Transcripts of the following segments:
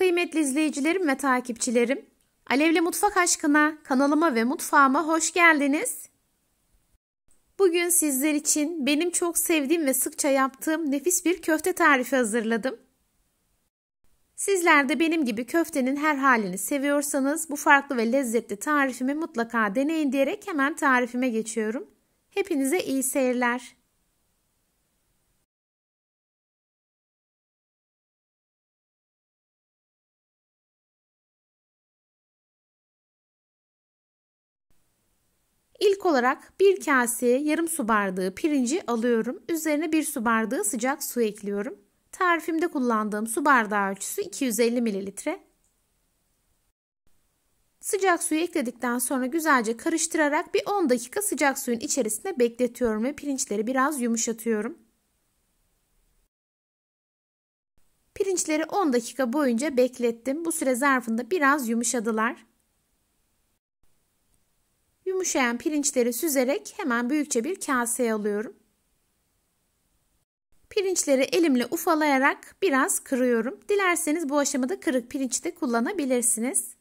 Kıymetli izleyicilerim ve takipçilerim, Alevli Mutfak Aşkına kanalıma ve mutfağıma hoş geldiniz. Bugün sizler için benim çok sevdiğim ve sıkça yaptığım nefis bir köfte tarifi hazırladım. Sizler de benim gibi köftenin her halini seviyorsanız bu farklı ve lezzetli tarifimi mutlaka deneyin diyerek hemen tarifime geçiyorum. Hepinize iyi seyirler. İlk olarak bir kase yarım su bardağı pirinci alıyorum. Üzerine bir su bardağı sıcak su ekliyorum. Tarifimde kullandığım su bardağı ölçüsü 250 mililitre. Sıcak suyu ekledikten sonra güzelce karıştırarak bir 10 dakika sıcak suyun içerisinde bekletiyorum ve pirinçleri biraz yumuşatıyorum. Pirinçleri 10 dakika boyunca beklettim. Bu süre zarfında biraz yumuşadılar. Yumuşayan pirinçleri süzerek hemen büyükçe bir kaseye alıyorum. Pirinçleri elimle ufalayarak biraz kırıyorum. Dilerseniz bu aşamada kırık pirinç de kullanabilirsiniz.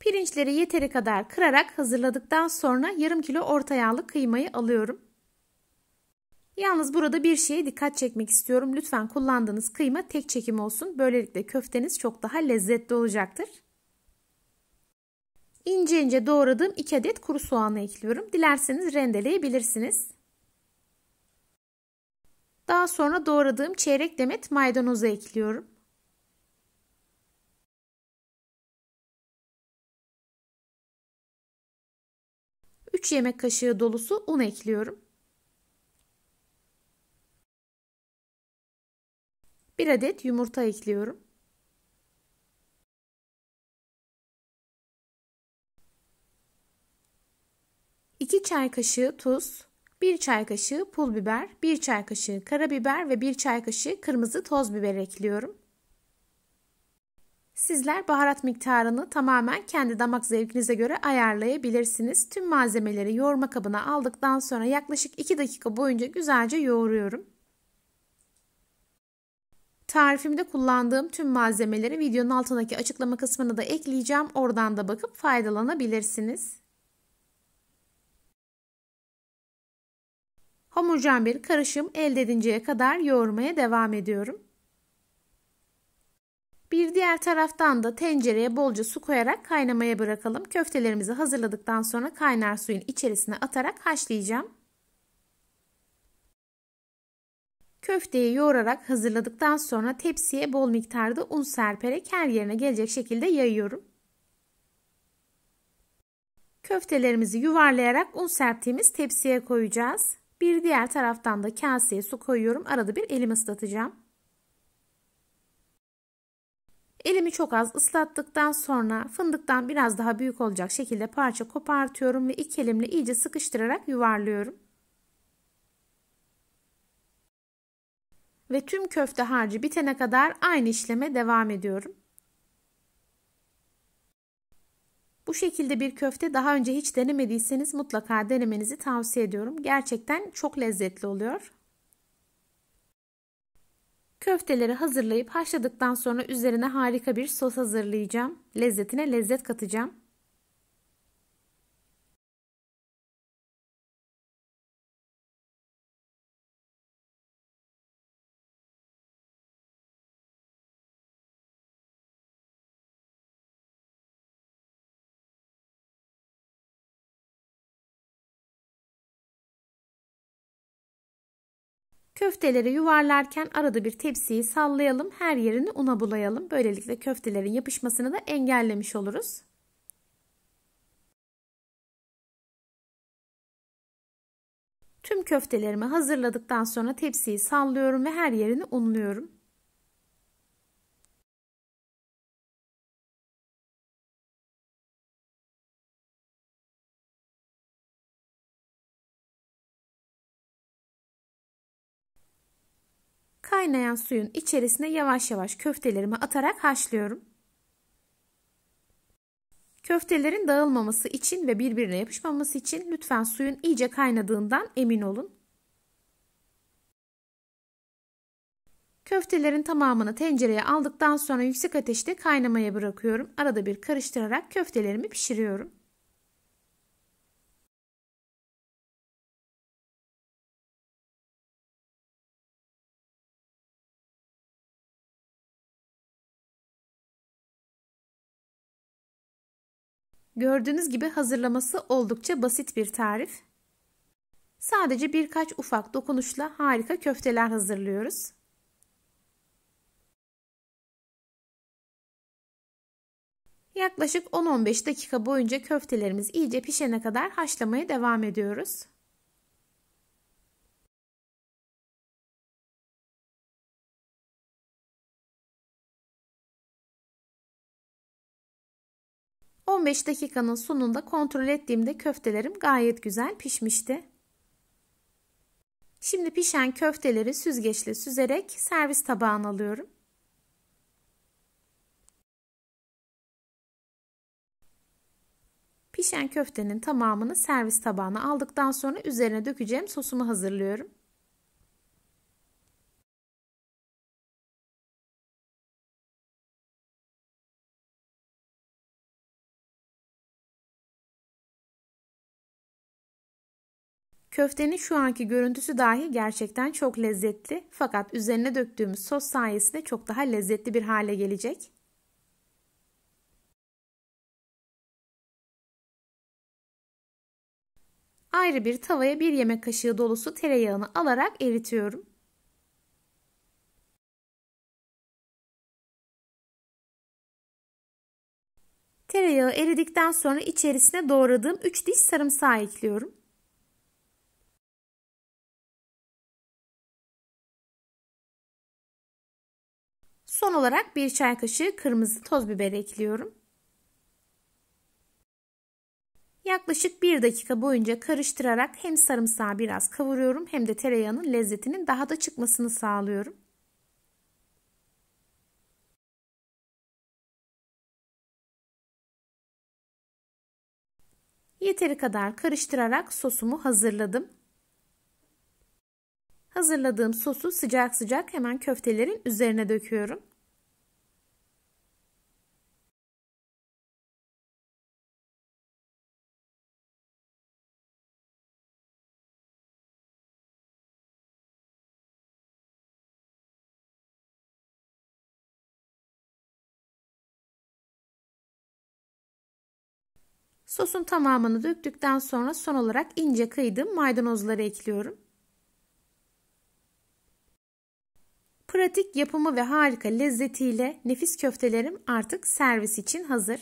Pirinçleri yeteri kadar kırarak hazırladıktan sonra yarım kilo orta yağlı kıymayı alıyorum. Yalnız burada bir şeye dikkat çekmek istiyorum. Lütfen kullandığınız kıyma tek çekim olsun. Böylelikle köfteniz çok daha lezzetli olacaktır ince ince doğradığım 2 adet kuru soğanı ekliyorum. Dilerseniz rendeleyebilirsiniz. Daha sonra doğradığım çeyrek demet maydanozu ekliyorum. Üç yemek kaşığı dolusu un ekliyorum. Bir adet yumurta ekliyorum. 2 çay kaşığı tuz, 1 çay kaşığı pul biber, 1 çay kaşığı karabiber ve 1 çay kaşığı kırmızı toz biber ekliyorum. Sizler baharat miktarını tamamen kendi damak zevkinize göre ayarlayabilirsiniz. Tüm malzemeleri yoğurma kabına aldıktan sonra yaklaşık 2 dakika boyunca güzelce yoğuruyorum. Tarifimde kullandığım tüm malzemeleri videonun altındaki açıklama kısmına da ekleyeceğim. Oradan da bakıp faydalanabilirsiniz. homojen bir karışım elde edinceye kadar yoğurmaya devam ediyorum. Bir diğer taraftan da tencereye bolca su koyarak kaynamaya bırakalım. Köftelerimizi hazırladıktan sonra kaynar suyun içerisine atarak haşlayacağım. Köfteyi yoğurarak hazırladıktan sonra tepsiye bol miktarda un serperek her yerine gelecek şekilde yayıyorum. Köftelerimizi yuvarlayarak un serptiğimiz tepsiye koyacağız. Bir diğer taraftan da kaseye su koyuyorum. Arada bir elimi ıslatacağım. Elimi çok az ıslattıktan sonra fındıktan biraz daha büyük olacak şekilde parça kopartıyorum ve iki elimle iyice sıkıştırarak yuvarlıyorum. Ve tüm köfte harcı bitene kadar aynı işleme devam ediyorum. Bu şekilde bir köfte daha önce hiç denemediyseniz mutlaka denemenizi tavsiye ediyorum. Gerçekten çok lezzetli oluyor. Köfteleri hazırlayıp haşladıktan sonra üzerine harika bir sos hazırlayacağım. Lezzetine lezzet katacağım. Köfteleri yuvarlarken arada bir tepsiyi sallayalım. Her yerini una bulayalım. Böylelikle köftelerin yapışmasını da engellemiş oluruz. Tüm köftelerimi hazırladıktan sonra tepsiyi sallıyorum ve her yerini unluyorum. Kaynayan suyun içerisine yavaş yavaş köftelerimi atarak haşlıyorum. Köftelerin dağılmaması için ve birbirine yapışmaması için lütfen suyun iyice kaynadığından emin olun. Köftelerin tamamını tencereye aldıktan sonra yüksek ateşte kaynamaya bırakıyorum. Arada bir karıştırarak köftelerimi pişiriyorum. Gördüğünüz gibi hazırlaması oldukça basit bir tarif. Sadece birkaç ufak dokunuşla harika köfteler hazırlıyoruz. Yaklaşık 10-15 dakika boyunca köftelerimiz iyice pişene kadar haşlamaya devam ediyoruz. 15 dakikanın sonunda kontrol ettiğimde köftelerim gayet güzel pişmişti. Şimdi pişen köfteleri süzgeçle süzerek servis tabağına alıyorum. Pişen köftenin tamamını servis tabağına aldıktan sonra üzerine dökeceğim sosumu hazırlıyorum. Köftenin şu anki görüntüsü dahi gerçekten çok lezzetli fakat üzerine döktüğümüz sos sayesinde çok daha lezzetli bir hale gelecek. Ayrı bir tavaya bir yemek kaşığı dolusu tereyağını alarak eritiyorum. Tereyağı eridikten sonra içerisine doğradığım 3 diş sarımsağı ekliyorum. Son olarak bir çay kaşığı kırmızı toz biber ekliyorum. Yaklaşık 1 dakika boyunca karıştırarak hem sarımsağı biraz kavuruyorum hem de tereyağının lezzetinin daha da çıkmasını sağlıyorum. Yeteri kadar karıştırarak sosumu hazırladım. Hazırladığım sosu sıcak sıcak hemen köftelerin üzerine döküyorum. Sosun tamamını döktükten sonra son olarak ince kıydığım maydanozları ekliyorum. Pratik yapımı ve harika lezzetiyle nefis köftelerim artık servis için hazır.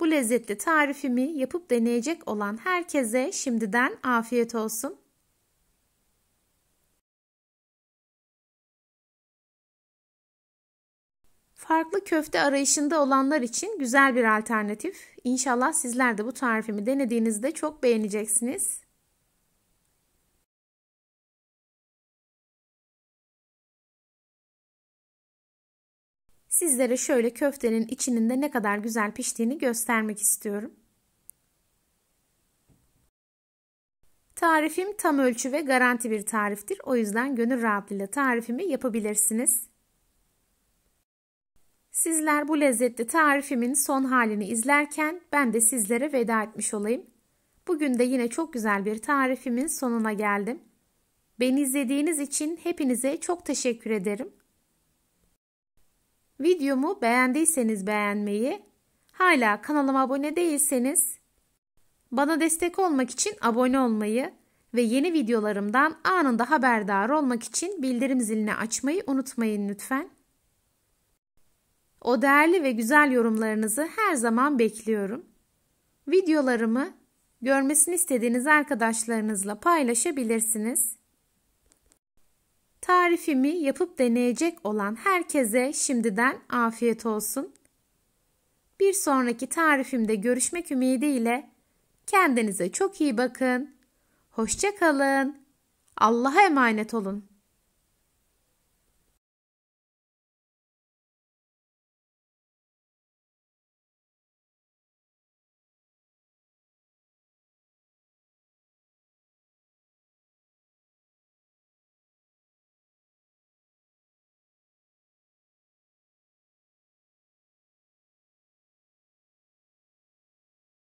Bu lezzetli tarifimi yapıp deneyecek olan herkese şimdiden afiyet olsun. Farklı köfte arayışında olanlar için güzel bir alternatif. İnşallah sizler de bu tarifimi denediğinizde çok beğeneceksiniz. Sizlere şöyle köftenin içinin de ne kadar güzel piştiğini göstermek istiyorum. Tarifim tam ölçü ve garanti bir tariftir. O yüzden gönül rahatlığıyla tarifimi yapabilirsiniz. Sizler bu lezzetli tarifimin son halini izlerken ben de sizlere veda etmiş olayım. Bugün de yine çok güzel bir tarifimin sonuna geldim. Beni izlediğiniz için hepinize çok teşekkür ederim. Videomu beğendiyseniz beğenmeyi, hala kanalıma abone değilseniz bana destek olmak için abone olmayı ve yeni videolarımdan anında haberdar olmak için bildirim zilini açmayı unutmayın lütfen. O değerli ve güzel yorumlarınızı her zaman bekliyorum. Videolarımı görmesini istediğiniz arkadaşlarınızla paylaşabilirsiniz. Tarifimi yapıp deneyecek olan herkese şimdiden afiyet olsun. Bir sonraki tarifimde görüşmek ümidiyle kendinize çok iyi bakın. Hoşça kalın. Allah'a emanet olun.